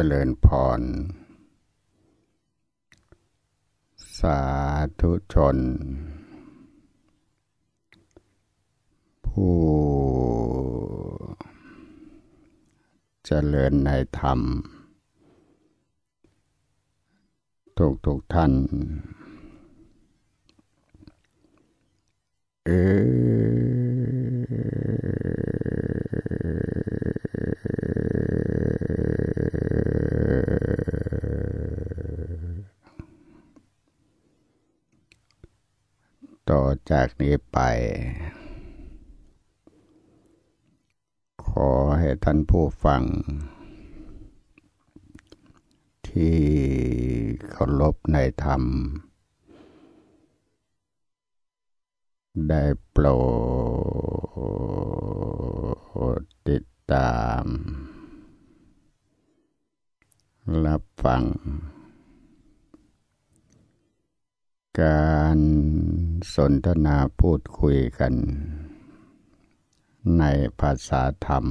จริญพร สาธุชน ผู้เจริญในธรรมทุกทุกท่านเออต่อจากนี้ไป ขอให้ท่านผู้ฟัง ที่เคารพในธรรม ได้โปรดติดตาม รับฟัง การสนทนาพูดคุยกัน ในภาษาธรรม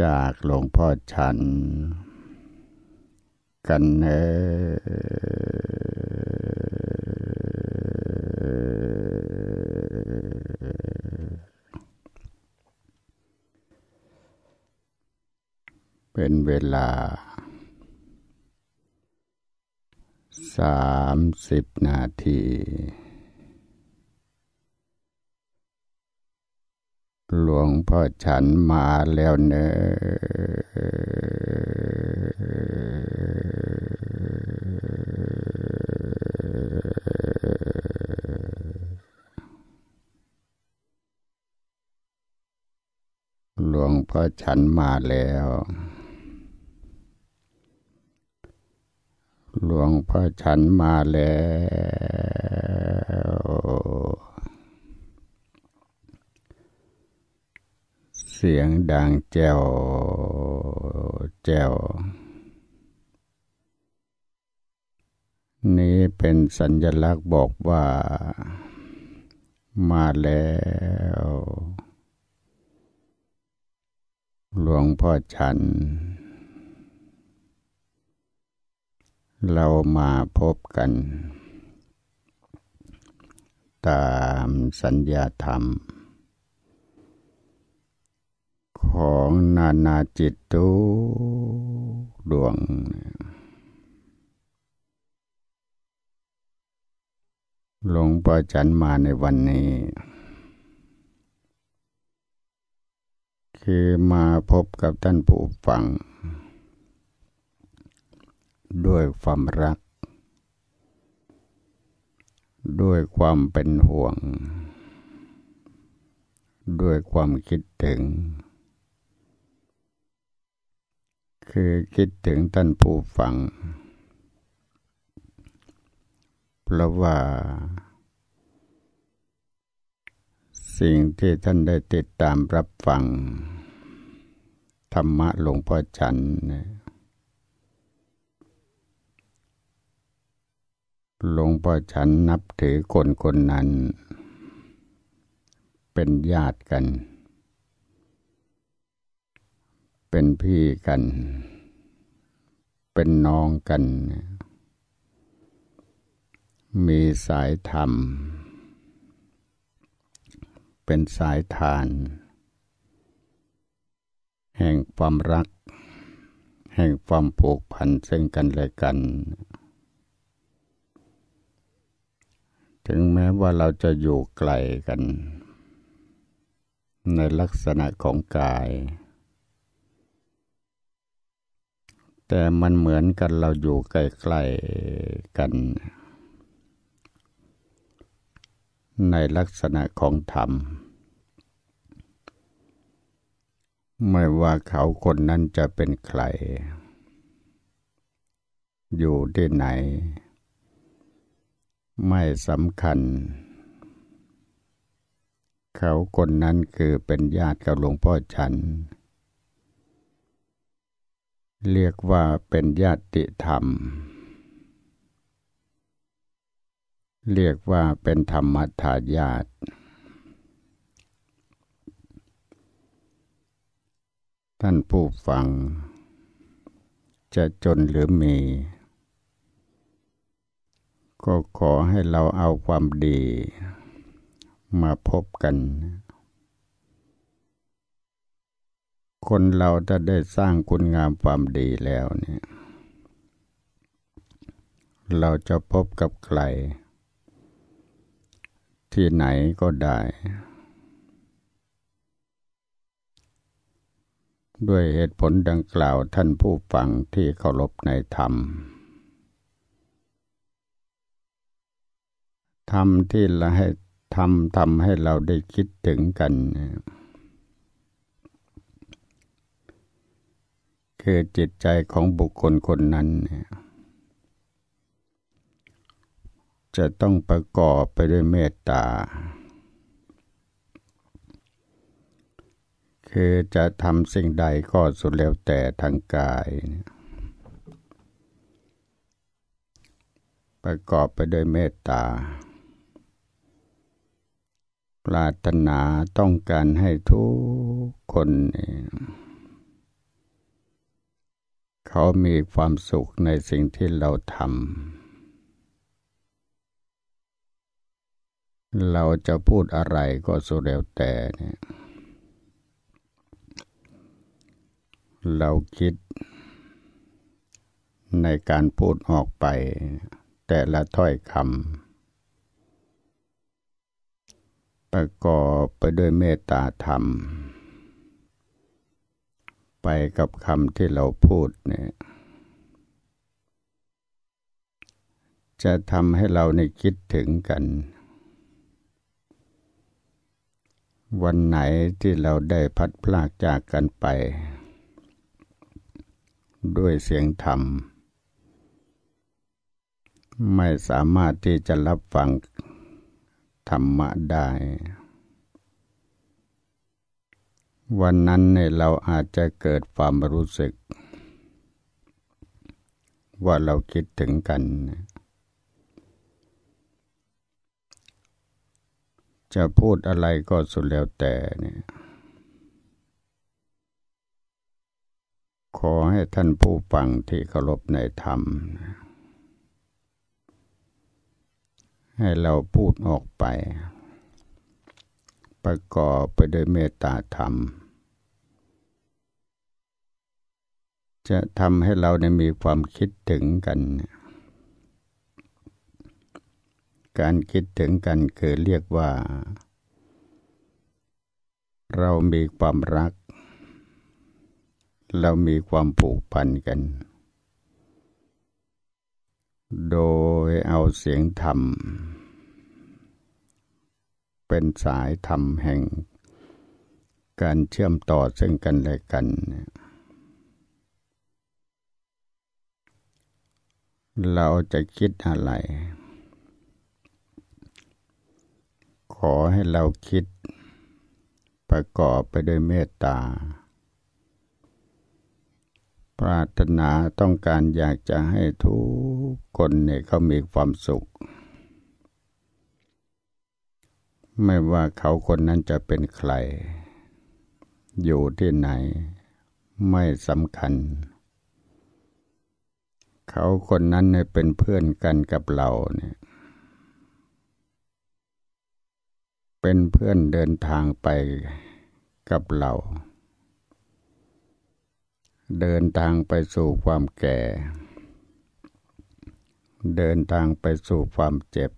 จากหลวงพ่อฉัน กันเนเป็นเวลาสามสิบนาที หลวงพ่อฉันมาแล้วเนอหลวงพ่อฉันมาแล้วหลวงพ่อฉันมาแล้ว เสียงดังแจวแจวนี้เป็นสัญลักษณ์บอกว่ามาแล้วหลวงพ่อฉันเรามาพบกัน ตามสัญญาธรรม ของนานาจิตตุดวงหลวงู่อจันมาในวันนี้ คือมาพบกับท่านผู้ฟังด้วยความรัก ด้วยความเป็นห่วง ด้วยความคิดถึง คือคิดถึงท่านผู้ฟัง เพราะว่า สิ่งที่ท่านได้ติดตามรับฟัง ธรรมะหลวงพ่อฉันเนี่ยหลวงพ่อฉันนับถือคนคนนั้น เป็นญาติกัน เป็นพี่กัน เป็นน้องกัน มีสายธรรม เป็นสายทาน แห่งความรัก แห่งความผูกพันซึ่งกันและกันเถึงแม้ว่าเราจะอยู่ไกลกัน ในลักษณะของกาย แต่มันเหมือนกันเราอยู่ใกล้ๆกัน ในลักษณะของธรรม ไม่ว่าเขาคนนั้นจะเป็นใคร อยู่ที่ไหนไม่สำคัญ เขาคนนั้นคือเป็นญาติกับหลวงพ่อฉัน เรียกว่าเป็นญาติธรรม เรียกว่าเป็นธรรมทายาตท่านผู้ฟังจะจนหรือมีก็ขอให้เราเอาความดีมาพบกัน คนเราถ้าได้สร้างคุณงามความดีแล้วเนี่ย เราจะพบกับใคร ที่ไหนก็ได้ ด้วยเหตุผลดังกล่าวท่านผู้ฟังที่เคารพในธรรมทำที่เราให้ทำทำให้เราได้คิดถึงกันคือจิตใจของบุคคลคนนั้นจะต้องประกอบไปด้วยเมตตา คือจะทำสิ่งใดก็สุดแล้วแต่ทางกายยประกอบไปด้วยเมตตาปรารถนาต้องการให้ทุกคน เขามีความสุขในสิ่งที่เราทำเราจะพูดอะไรก็สุดแล้วแต่เนี่ยเราคิดในการพูดออกไปแต่ละถ้อยคำประกอบไปด้วยเมตตาธรรม ไปกับคำที่เราพูดเนี่ยจะทำให้เราในคิดถึงกัน วันไหนที่เราได้พัดพลากจากกันไป ด้วยเสียงธรรม ไม่สามารถที่จะรับฟังธรรมะได้ วันนั้นเนี่ยเราอาจจะเกิดความรู้สึกว่าเราคิดถึงกัน จะพูดอะไรก็สุดแล้วแต่เนี่ย ขอให้ท่านผู้ฟังที่เคารพในธรรมนะให้เราพูดออกไป ประกอบไปด้วยเมตตาธรรม จะทำให้เราได้มีความคิดถึงกัน การคิดถึงกันคือเรียกว่า เรามีความรัก เรามีความผูกพันกันโดยเอาเสียงธรรม เป็นสายธรรมแห่ง การเชื่อมต่อซึ่งกันและกัน เราจะคิดอะไร ขอให้เราคิดประกอบไปด้วยเมตตา ปรารถนาต้องการอยากจะให้ทุกคนเนี่ยเขามีความสุข ไม่ว่าเขาคนนั้นจะเป็นใคร อยู่ที่ไหน ไม่สำคัญ เขาคนนั้นเนี่ยเป็นเพื่อนกันกับเราเนี่ย เป็นเพื่อนเดินทางไปกับเรา เดินทางไปสู่ความแก่เดินทางไปสู่ความเจ็บ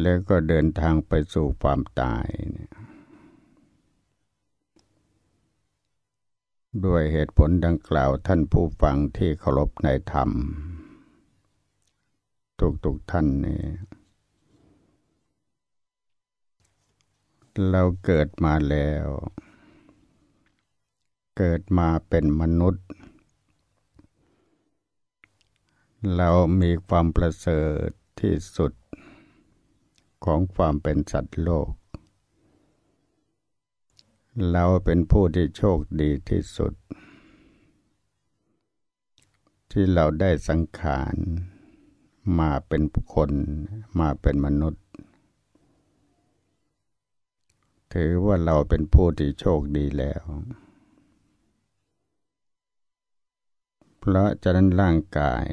แล้วก็เดินทางไปสู่ความตายเนี่ยด้วยเหตุผลดังกล่าวท่านผู้ฟังที่เคารพในธรรม ทุกุกท่านนี่ เราเกิดมาแล้ว เกิดมาเป็นมนุษย์เรามีความประเสริฐที่สุดของความเป็นสัตว์โลก เราเป็นผู้ที่โชคดีที่สุด ที่เราได้สังขาร มาเป็นคนมาเป็นมนุษย์ ถือว่าเราเป็นผู้ที่โชคดีแล้วเพราะฉะนั้นร่างกาย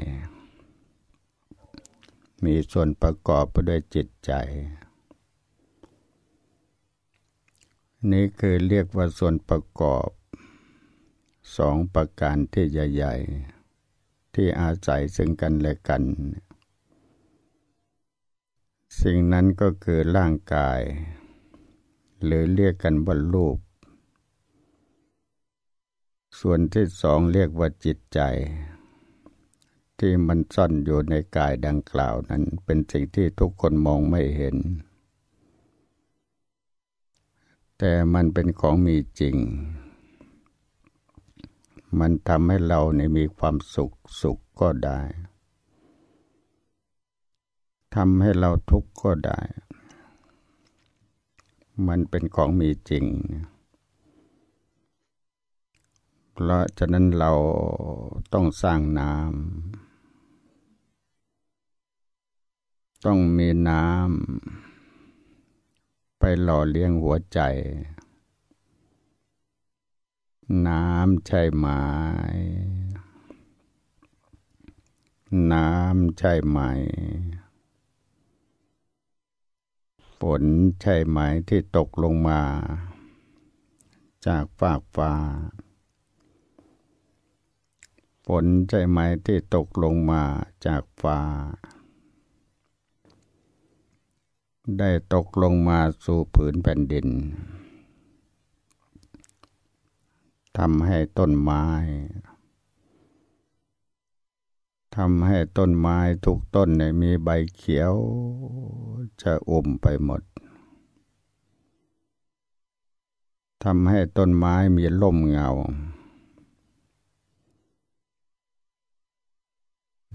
มีส่วนประกอบไปด้วยจิตใจ นี่คือเรียกว่าส่วนประกอบสองประการที่ใหญ่ ๆ ที่อาศัยซึ่งกันและกัน สิ่งนั้นก็คือร่างกาย หรือเรียกกันว่ารูป ส่วนที่สองเรียกว่าจิตใจที่มันซ่อนอยู่ในกายดังกล่าวนั้นเป็นสิ่งที่ทุกคนมองไม่เห็น แต่มันเป็นของมีจริง มันทำให้เราในมีความสุขสุขก็ได้ทำให้เราทุกข์ก็ได้ มันเป็นของมีจริง เพราะฉะนั้นเราต้องสร้างน้ำต้องมีน้ำไปหล่อเลี้ยงหัวใจ น้ำใช่ไหมน้ำใช่ไหมฝนใช่ไหมที่ตกลงมาจากฟากฟ้าฝนใช่ไหมที่ตกลงมาจากฟ้าาได้ตกลงมาสู่ผืนแผ่นดิน ทำให้ต้นไม้ ทำให้ต้นไม้ทุกต้นเนี่ยมีใบเขียว จะอมไปหมด ทำให้ต้นไม้มีล่มเงา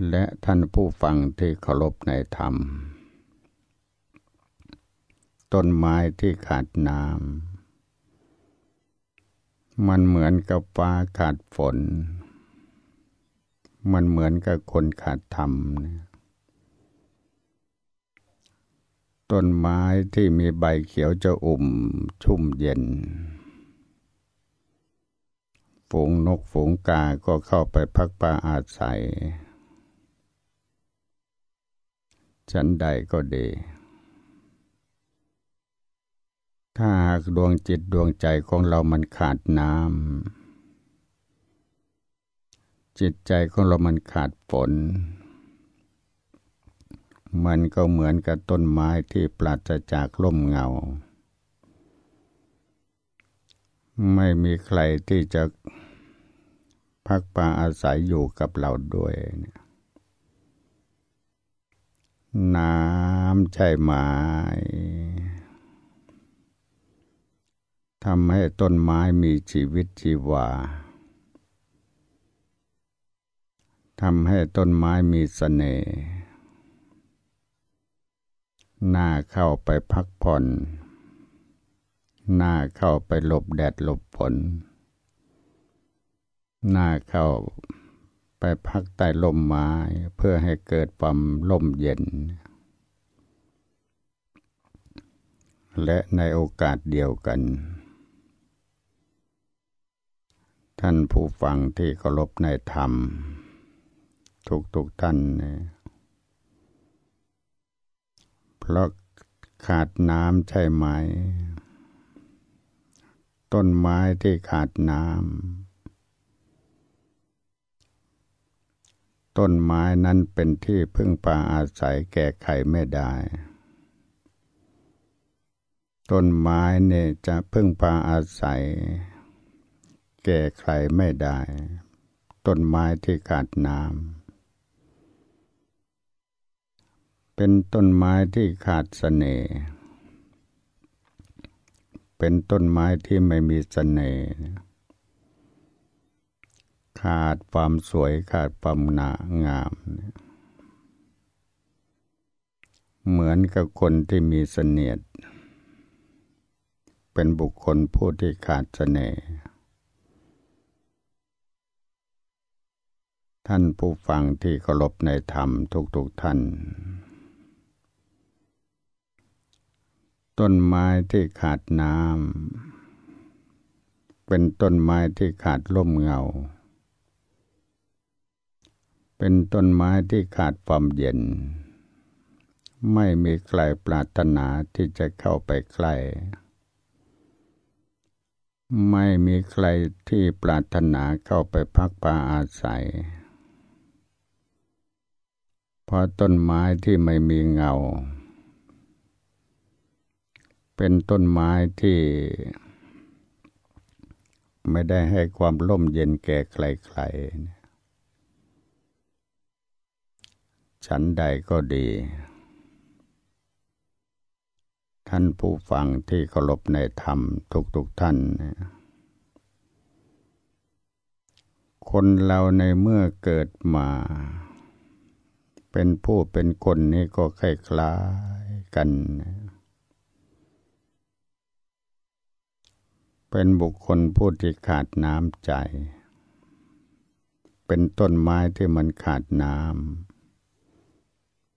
และท่านผู้ฟังที่เคารพในธรรมต้นไม้ที่ขาดน้ำมันเหมือนกับฟ้าขาดฝน มันเหมือนกับคนขาดธรรมนต้นไม้ที่มีใบเขียวจะอุ่มชุ่มเย็น ฝูงนกฝูงกาก็เข้าไปพักปลาอาศัย ฉันใดก็ดีถ้าหากดวงจิตดวงใจของเรามันขาดน้ำจิตใจของเรามันขาดฝน มันก็เหมือนกับต้นไม้ที่ปราศจากร่มเงา ไม่มีใครที่จะพักปาอาศัยอยู่กับเราด้วย น้ำใช่ไหมทำให้ต้นไม้มีชีวิตชีวา ทำให้ต้นไม้มีสเสน่ห์น่าเข้าไปพักผ่อนน่าเข้าไปหลบแดดหลบฝนน่าเข้าไปพักใต้ลมไม้เพื่อให้เกิดความล่มเย็น และในโอกาสเดียวกันท่านผู้ฟังที่เคารพในธรรมทุกทุกท่านเนี่ยเพราะขาดน้ำใช่ไหม ต้นไม้ที่ขาดน้ำต้นไม้นั้นเป็นที่พึ่งปาอาศัยแก่ไขไม่ได้ ต้นไม้เนี่ยจะพึ่งพาอาศัยแก้ไขไม่ได้ ต้นไม้ที่ขาดน้ำเป็นต้นไม้ที่ขาดสเสน่ห์ เป็นต้นไม้ที่ไม่มีสเสน่ห์ ขาดความสวย ขาดความหนางาม เหมือนกับคนที่มีเสน่ห์เป็นบุคคลผู้ที่ขาดเสน่ห์ท่าน ผู้ฟังที่เคารพในธรรมทุกๆทท่าน ต้นไม้ที่ขาดน้ำเป็นต้นไม้ที่ขาดร่มเงา เป็นต้นไม้ที่ขาดความเย็น ไม่มีใครปรารถนาที่จะเข้าไปใกล้ไม่มีใครที่ปรารถนาเข้าไปพักปาอาศัยพราะต้นไม้ที่ไม่มีเงา เป็นต้นไม้ที่ไม่ได้ให้ความร่มเย็นแก่ใครๆฉันใดก็ดี ท่านผู้ฟังที่เคารพในธรรมทุกๆท่านคนเราในเมื่อเกิดมาเป็นผู้เป็นคนนี่ก็คล้ายๆกัน เป็นบุคคลผู้ที่ขาดน้ำใจ เป็นต้นไม้ที่มันขาดน้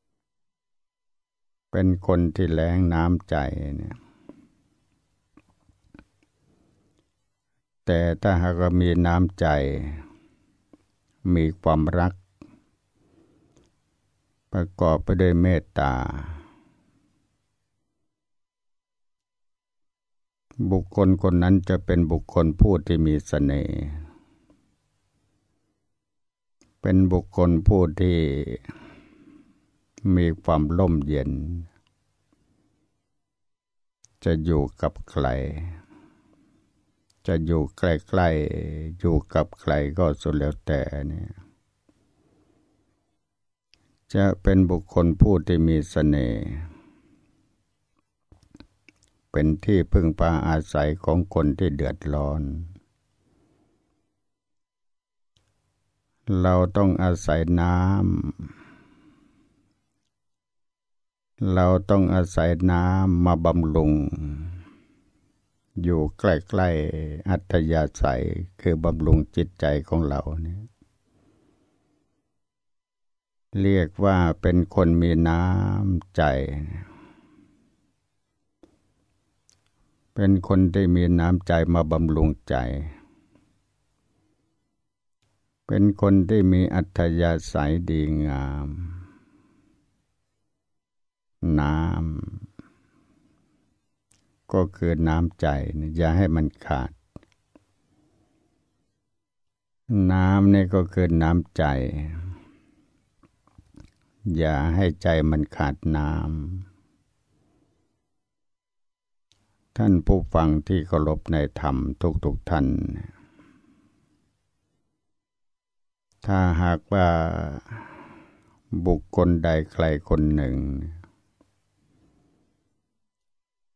ำ เป็นคนที่แลงน้ำใจเนี่ย แต่ถ้าหากมีน้ำใจ มีความรักประกอบไปด้วยเมตตา บุคคลคนนั้นจะเป็นบุคคลผู้ที่มีสเสน่ห์เป็นบุคคลผู้ที่มีความล่มเย็น จะอยู่กับใคร จะอยู่ใกล้ๆอยู่กับใครก็สุดแล้วแต่เนี่ยจะเป็นบุคคลผู้ที่มีสเสน่ห์ เป็นที่พึ่งพาอาศัยของคนที่เดือดร้อน เราต้องอาศัยน้ำ เราต้องอาศัยน้ำมาบำรุง อยู่ใกล้ๆอัตยาศัยคือบำรุงจิตใจของเราเนี่ยเรียกว่าเป็นคนมีน้ำใจ เป็นคนที่มีน้ำใจมาบำรุงใจ เป็นคนที่มีอัธยาศัยดีงาม น้ำก็คือน้ำใจ อย่าให้มันขาด น้ำนี่ก็คือน้ำใจอย่าให้ใจมันขาดน้ำ ท่านผู้ฟังที่เคารพในธรรมทุกๆทท่าน ถ้าหากว่าบุคคลใดใครคนหนึ่ง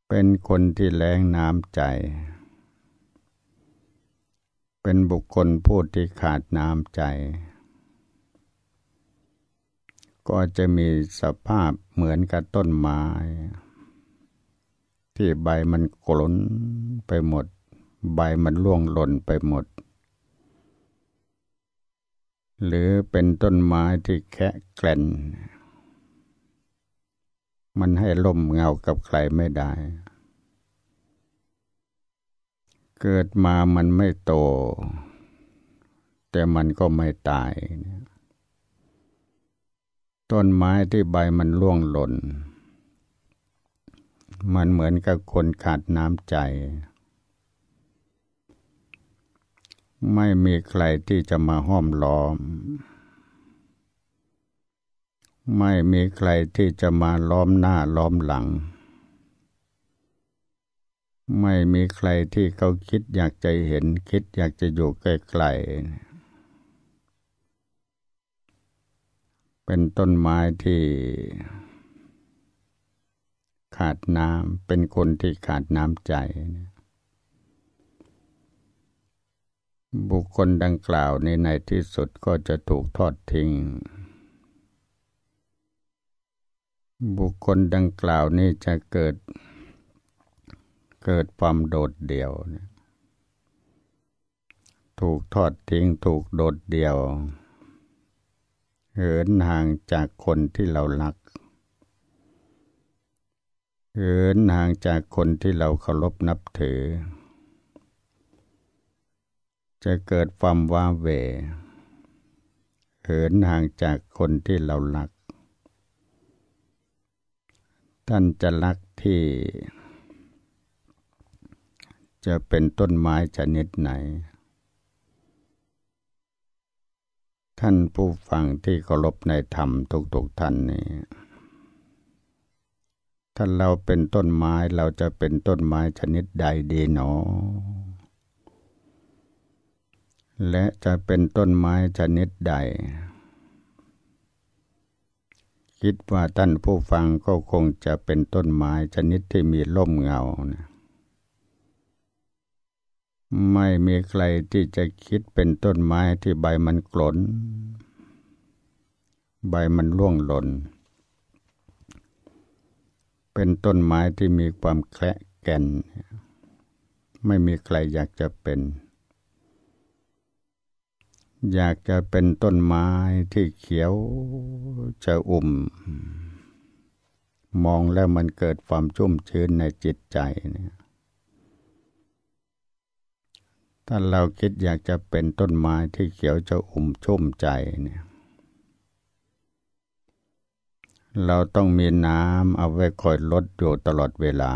เป็นคนที่แรงน้ำใจ เป็นบุคคลผู้ที่ขาดน้ำใจก็จะมีสภาพเหมือนกับต้นไม้ ที่ใบมันกลนไปหมด ใบมันล่วงหล่นไปหมด หรือเป็นต้นไม้ที่แคะแกลนมันให้ล่มเงากับใครไม่ได้ เกิดมามันไม่โต แต่มันก็ไม่ตายเนี่ยต้นไม้ที่ใบมันล่วงหล่น มันเหมือนกับคนขาดน้ำใจ ไม่มีใครที่จะมาห้อมล้อม ไม่มีใครที่จะมาล้อมหน้าล้อมหลัง ไม่มีใครที่เขาคิดอยากจะเห็นคิดอยากจะอยู่ใกล้ๆเป็นต้นไม้ที่ขาดน้ำเป็นคนที่ขาดน้ำใจบุคคลดังกล่าวในในที่สุดก็จะถูกทอดทิ้ง บุคคลดังกล่าวนี้จะเกิดเกิดความโดดเดี่ยวถูกทอดทิ้งถูกโดดเดี่ยวเหินห่างจากคนที่เรารัก เหินห่างจากคนที่เราเคารพนับถือ จะเกิดความว้าเวเหินห่างจากคนที่เรารัก ท่านจะรักที่ จะเป็นต้นไม้ชนิดไหนท่านผู้ฟังที่เคารพในธรรมทุกๆท่านนี่ท่านเราเป็นต้นไม้เราจะเป็นต้นไม้ชนิดใดดีหนอ และจะเป็นต้นไม้ชนิดใด คิดว่าท่านผู้ฟังก็คงจะเป็นต้นไม้ชนิดที่มีร่มเงานะไม่มีใครที่จะคิดเป็นต้นไม้ที่ใบมันกลนใบมันล่วงหล่น เป็นต้นไม้ที่มีความแคระแก่น ไม่มีใครอยากจะเป็น อยากจะเป็นต้นไม้ที่เขียวจะอุ่ม มองแล้วมันเกิดความชุ่มชื้นในจิตใจเนี่ยถ้าเราคิดอยากจะเป็นต้นไม้ที่เขียวจะอุ่มชุ่มใจเนี่ย เราต้องมีน้ำเอาไว้คอยลดอยู่ตลอดเวลา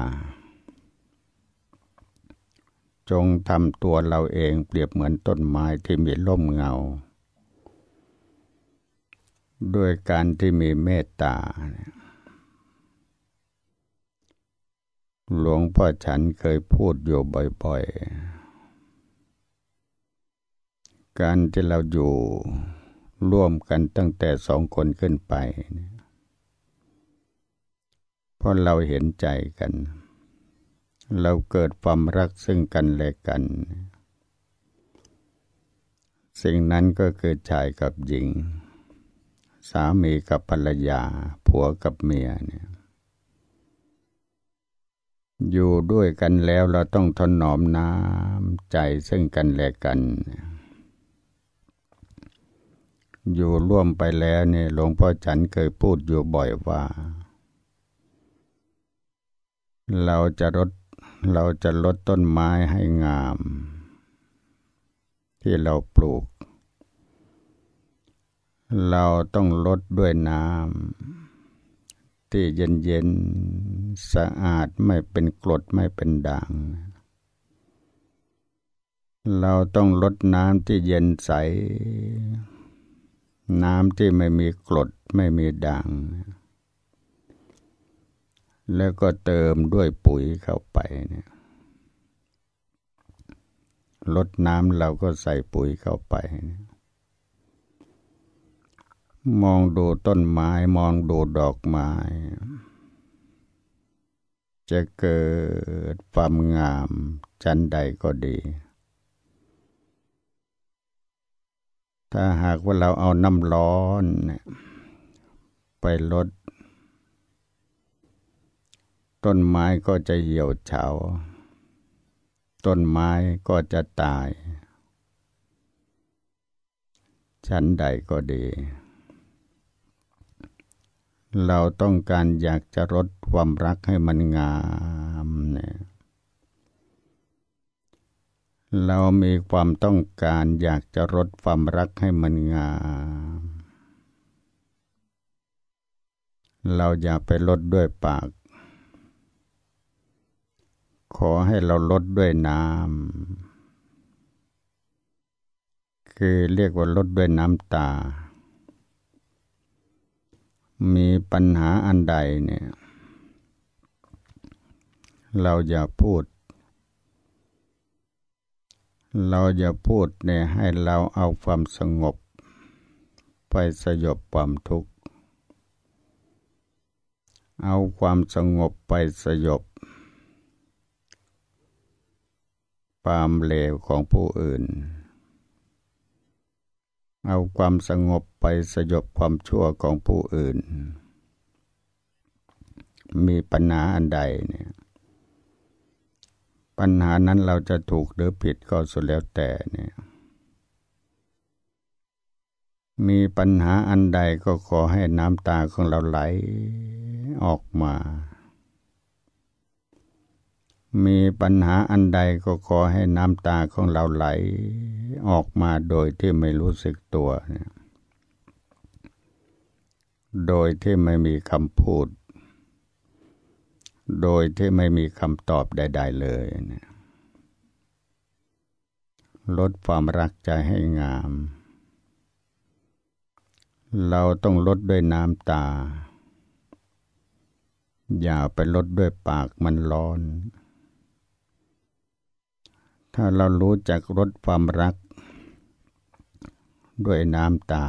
จงทำตัวเราเองเปรียบเหมือนต้นไม้ที่มีร่มเงา ด้วยการที่มีเมตตาเนี่ยหลวงพ่อฉันเคยพูดอยู่บ่อย ๆการที่เราอยู่ร่วมกันตั้งแต่สองคนขึ้นไป เพราะเราเห็นใจกัน เราเกิดความรักซึ่งกันและกัน สิ่งนั้นก็คือชายกับหญิง สามีกับภรรยา ผัวกับเมียเนี่ย อยู่ด้วยกันแล้วเราต้องทนหนอมน้ำใจซึ่งกันและกันเอยู่ร่วมไปแล้วเนี่ยหลวงพ่อจันเคยพูดอยู่บ่อยว่า เราจะลดเราจะลดต้นไม้ให้งาม ที่เราปลูก เราต้องลดด้วยน้ำที่เย็นเย็นสะอาดไม่เป็นกรดไม่เป็นด่างเราต้องลดน้ำที่เย็นใสน้ำที่ไม่มีกรดไม่มีด่างแล้วก็เติมด้วยปุ๋ยเข้าไปเนี่ย ลดน้ำเราก็ใส่ปุ๋ยเข้าไป มองดูต้นไม้มองดูดอกไม้ จะเกิดความงามชั้นใดก็ดีถ้าหากว่าเราเอาน้ำร้อนไปลดต้นไม้ก็จะเหี่ยวเฉา ต้นไม้ก็จะตายชั้นใดก็ดี เราต้องการอยากจะลดความรักให้มันงามเนี่ยเรามีความต้องการอยากจะลดความรักให้มันงาม เราอย่าไปลดด้วยปาก ขอให้เราลดด้วยน้ำ คือเรียกว่าลดด้วยน้ำตา มีปัญหาอันใดเนี่ย เราอย่าพูดเราอย่าพูดเนี่ยให้เราเอาความสงบไปสยบความทุกข์ เอาความสงบไปสยบ ความเลวของผู้อื่น เอาความสงบไปสยบความชั่วของผู้อื่น มีปัญหาอันใดเนี่ยปัญหานั้นเราจะถูกหรือผิดก็สุดแล้วแต่เนี่ย มีปัญหาอันใดก็ขอให้น้ำตาของเราไหลออกมา มีปัญหาอันใดก็ขอให้น้ำตาของเราไหลออกมาโดยที่ไม่รู้สึกตัว โดยที่ไม่มีคำพูดโดยที่ไม่มีคำตอบใด ๆเลยนะลดความรักใจให้งาม เราต้องลดด้วยน้ำตา อย่าไปลดด้วยปากมันร้อน ถ้าเรารู้จักลดความรักด้วยน้ำตา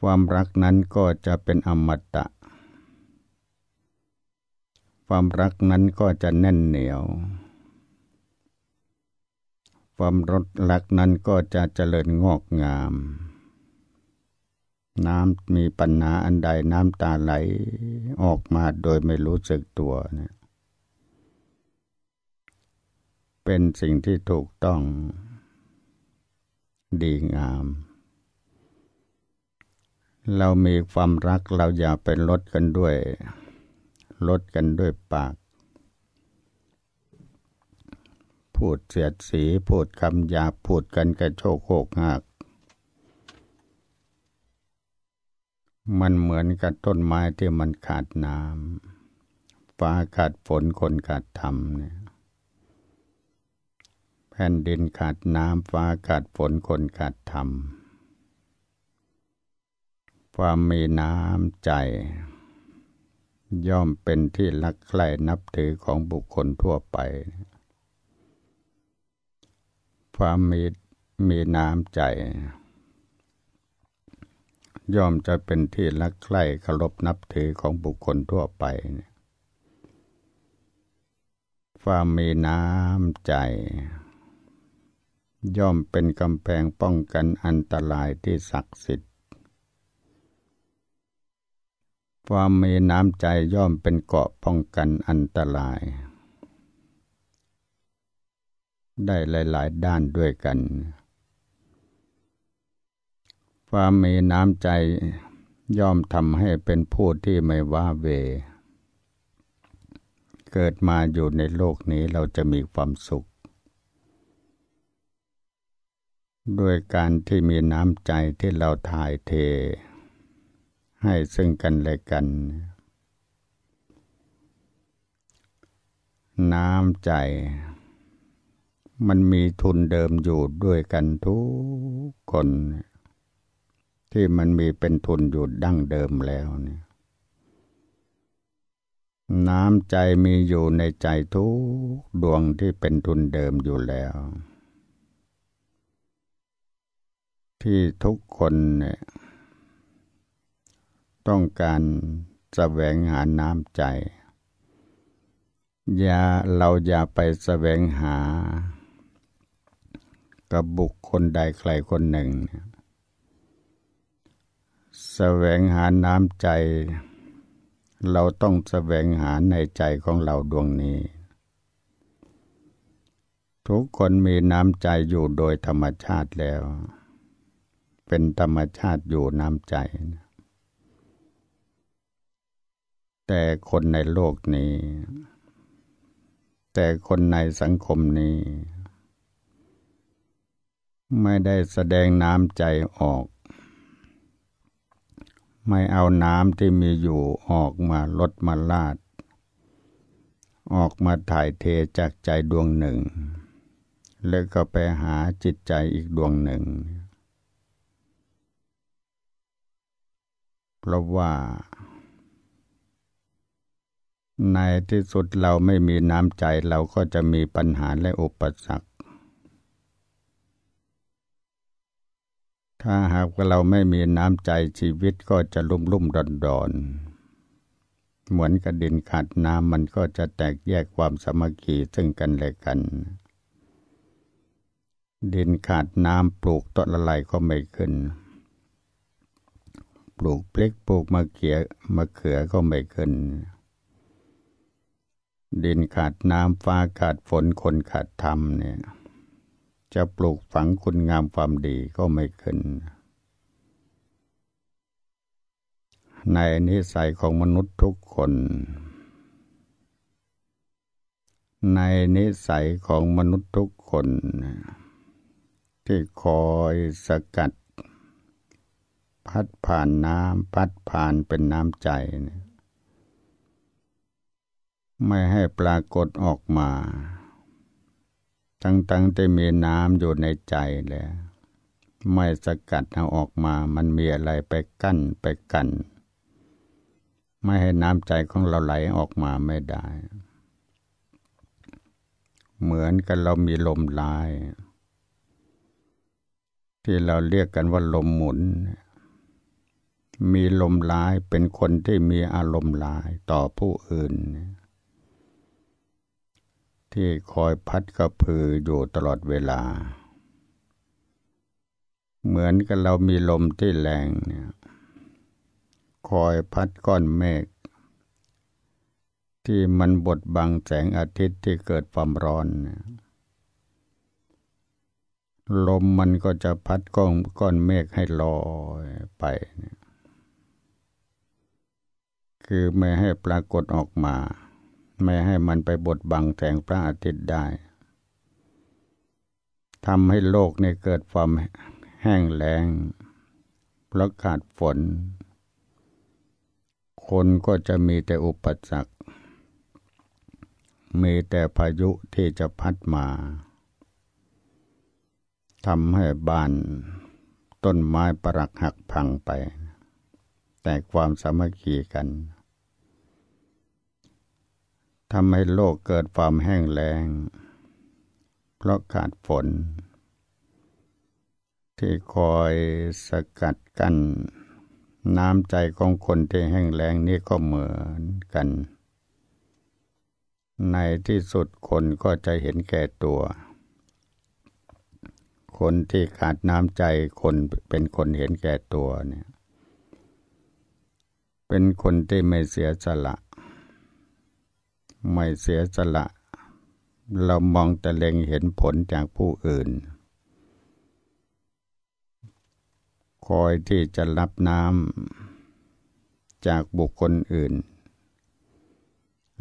ความรักนั้นก็จะเป็นอมตะความรักนั้นก็จะแน่นเหนียว ความรดรักนั้นก็จะเจริญงอกงาม น้ำมีปัญหาอันใดน้ำตาไหล ออกมาโดยไม่รู้สึกตัวเนี่ย เป็นสิ่งที่ถูกต้องดีงาม เรามีความรักเราอย่าเป็นลดกันด้วยลดกันด้วยปากพูดเสียดสีพูดคำหยาพูดกันกระโชกโคกหักมันเหมือนกับต้นไม้ที่มันขาดน้ำฟ้าขาดฝนคนขาดธรรมเนี่ยแผ่นดินขาดน้ำฟ้าขาดฝนคนขาดธรรมความมีน้ำใจย่อมเป็นที่รักใคร่นับถือของบุคคลทั่วไป ความมีมีน้ำใจ ย่อมจะเป็นที่รักใคร่เคารพนับถือของบุคคลทั่วไป ความมีน้ำใจ ย่อมเป็นกำแพงป้องกันอันตรายที่ศักดิ์สิทธิ์ความมีน้ำใจย่อมเป็นเกาะป้องกันอันตราย ได้หลาย ๆ ด้านด้วยกัน ความมีน้ำใจย่อมทำให้เป็นผู้ที่ไม่ว่าเว เกิดมาอยู่ในโลกนี้เราจะมีความสุข ด้วยการที่มีน้ำใจที่เราถ่ายเทให้ซึ่งกันและกันน้ำใจ มันมีทุนเดิมอยู่ด้วยกันทุกคน ที่มันมีเป็นทุนอยู่ดั้งเดิมแล้วเนี่ยน้ำใจมีอยู่ในใจทุก ดวงที่เป็นทุนเดิมอยู่แล้ว ที่ทุกคนเนี่ยต้องการแสวงหาน้ำใจ อย่าเราอย่าไปแสวงหา กับบุคคลใดใครคนหนึ่ง แสวงหาน้ำใจ เราต้องแสวงหาในใจของเราดวงนี้ ทุกคนมีน้ำใจอยู่โดยธรรมชาติแล้ว เป็นธรรมชาติอยู่น้ำใจแต่คนในโลกนี้ แต่คนในสังคมนี้ ไม่ได้แสดงน้ำใจออก ไม่เอาน้ำที่มีอยู่ออกมาลดมาลาด ออกมาถ่ายเทจากใจดวงหนึ่ง แล้วก็ไปหาจิตใจอีกดวงหนึ่ง เพราะว่าในที่สุดเราไม่มีน้ำใจเราก็จะมีปัญหาและอุปสรรค ถ้าหากเราไม่มีน้ำใจชีวิตก็จะลุ่มลุ่มดอนดอน เหมือนกระดินขาดน้ำมันก็จะแตกแยกความสมัคคีซึ่งกันและกัน ดินขาดน้ำปลูกต้นละลายก็ไม่ขึ้น ปลูกเพล็กปลูกมะเขือมะเขือก็ไม่ขึ้นดินขาดน้ำฟ้าขาดฝนคนขาดธรรมเนี่ยจะปลูกฝังคุณงามความดีก็ไม่ขึ้น ในนิสัยของมนุษย์ทุกคน ในนิสัยของมนุษย์ทุกคน ที่คอยสกัดพัดผ่านน้ำพัดผ่านเป็นน้ำใจเนี่ยไม่ให้ปรากฏออกมา ตั้งๆแต่มีน้ำอยู่ในใจแล้ว ไม่สกัดเอาออกมา มันมีอะไรไปกั้นไปกัน ไม่ให้น้ำใจของเราไหลออกมาไม่ได้ เหมือนกันเรามีลมลาย ที่เราเรียกกันว่าลมหมุน มีลมลายเป็นคนที่มีอารมณ์ลายต่อผู้อื่นที่คอยพัดกระพืออยู่ตลอดเวลา เหมือนกับเรามีลมที่แรงเนี่ยคอยพัดก้อนเมฆที่มันบดบังแสงอาทิตย์ที่เกิดความร้อนลมมันก็จะพัดก้อนก้อนเมฆให้ลอยไปยคือไม่ให้ปรากฏออกมาไม่ให้มันไปบดบังแสงพระอาทิตย์ได้ ทำให้โลกในเกิดความแห้งแล้งเพราะขาดฝน คนก็จะมีแต่อุปสรรค มีแต่พายุที่จะพัดมา ทำให้บ้านต้นไม้ปรักหักพังไป แต่ความสามัคคีกันทำให้โลกเกิดความแห้งแล้งเพราะขาดฝน ที่คอยสกัดกั้นน้ำใจของคนที่แห้งแล้งนี่ก็เหมือนกันในที่สุดคนก็จะเห็นแก่ตัว คนที่ขาดน้ำใจคนเป็นคนเห็นแก่ตัวเนี่ยเป็นคนที่ไม่เสียสละไม่เสียสละ เรามองแต่เล็งเห็นผลจากผู้อื่น คอยที่จะรับน้ำจากบุคคลอื่น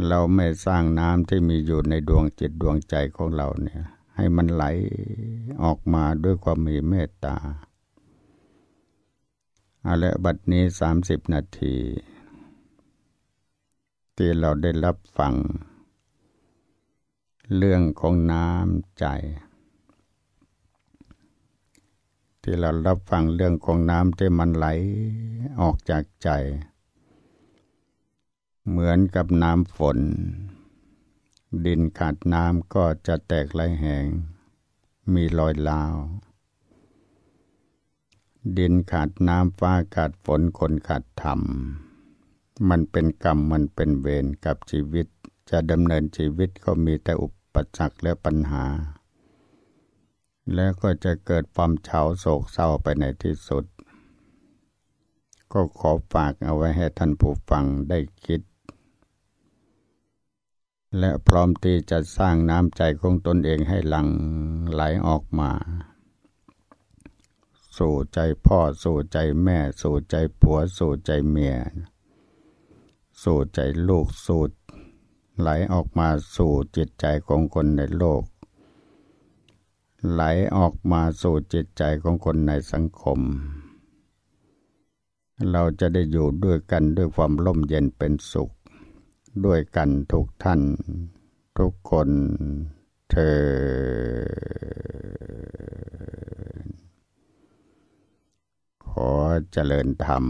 เราไม่สร้างน้ำที่มีอยู่ในดวงจิตดวงใจของเราเนี่ย ให้มันไหลออกมาด้วยความมีเมตตาอาละบัดนี้สามสิบนาทีที่เราได้รับฟังเรื่องของน้ำใจ ที่เรารับฟังเรื่องของน้ำที่มันไหลออกจากใจ เหมือนกับน้ำฝน ดินขาดน้ำก็จะแตกไหลแหง มีรอยลาว ดินขาดน้ำฟ้าขาดฝนคนขาดธรรมมันเป็นกรรมมันเป็นเวรกับชีวิตจะดำเนินชีวิตก็มีแต่อุปสรรคและปัญหา แล้วก็จะเกิดความเฉาโศกเศร้าไปในที่สุด ก็ขอฝากเอาไว้ให้ท่านผู้ฟังได้คิด และพร้อมที่จะสร้างน้ำใจของตนเองให้หลังไหลออกมา สู่ใจพ่อ สู่ใจแม่ สู่ใจผัว สู่ใจเมียสู่ใจลูกสูดไหลออกมาสู่จิตใจของคนในโลก ไหลออกมาสู่จิตใจของคนในสังคม เราจะได้อยู่ด้วยกันด้วยความร่มเย็นเป็นสุข ด้วยกันทุกท่านทุกคนเธอ ขอเจริญธรรม